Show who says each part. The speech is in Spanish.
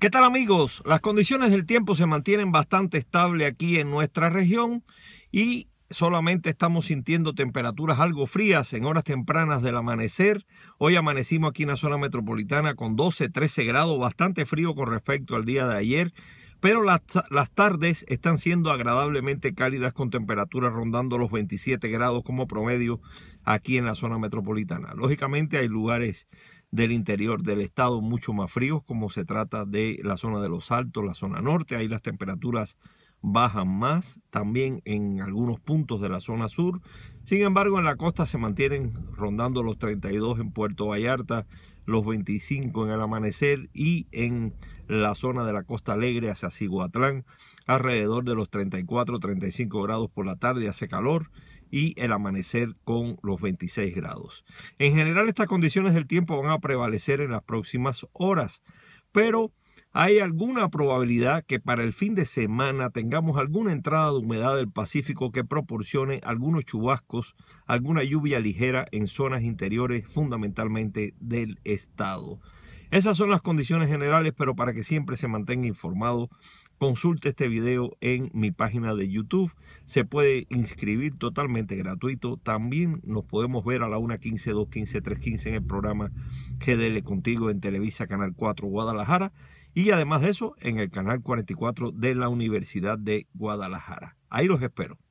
Speaker 1: ¿Qué tal amigos? Las condiciones del tiempo se mantienen bastante estable aquí en nuestra región y solamente estamos sintiendo temperaturas algo frías en horas tempranas del amanecer. Hoy amanecimos aquí en la zona metropolitana con 12, 13 grados, bastante frío con respecto al día de ayer. Pero las, las tardes están siendo agradablemente cálidas con temperaturas rondando los 27 grados como promedio aquí en la zona metropolitana. Lógicamente hay lugares del interior del estado mucho más fríos como se trata de la zona de los altos, la zona norte, ahí las temperaturas bajan más, también en algunos puntos de la zona sur. Sin embargo, en la costa se mantienen rondando los 32 en Puerto Vallarta, los 25 en el amanecer y en la zona de la costa alegre hacia Ciguatlán, alrededor de los 34, 35 grados por la tarde hace calor y el amanecer con los 26 grados. En general estas condiciones del tiempo van a prevalecer en las próximas horas, pero hay alguna probabilidad que para el fin de semana tengamos alguna entrada de humedad del Pacífico que proporcione algunos chubascos, alguna lluvia ligera en zonas interiores fundamentalmente del estado. Esas son las condiciones generales, pero para que siempre se mantenga informado, Consulte este video en mi página de YouTube. Se puede inscribir totalmente gratuito. También nos podemos ver a la 1.15, 2.15, 3.15 en el programa GDL Contigo en Televisa Canal 4 Guadalajara. Y además de eso, en el canal 44 de la Universidad de Guadalajara. Ahí los espero.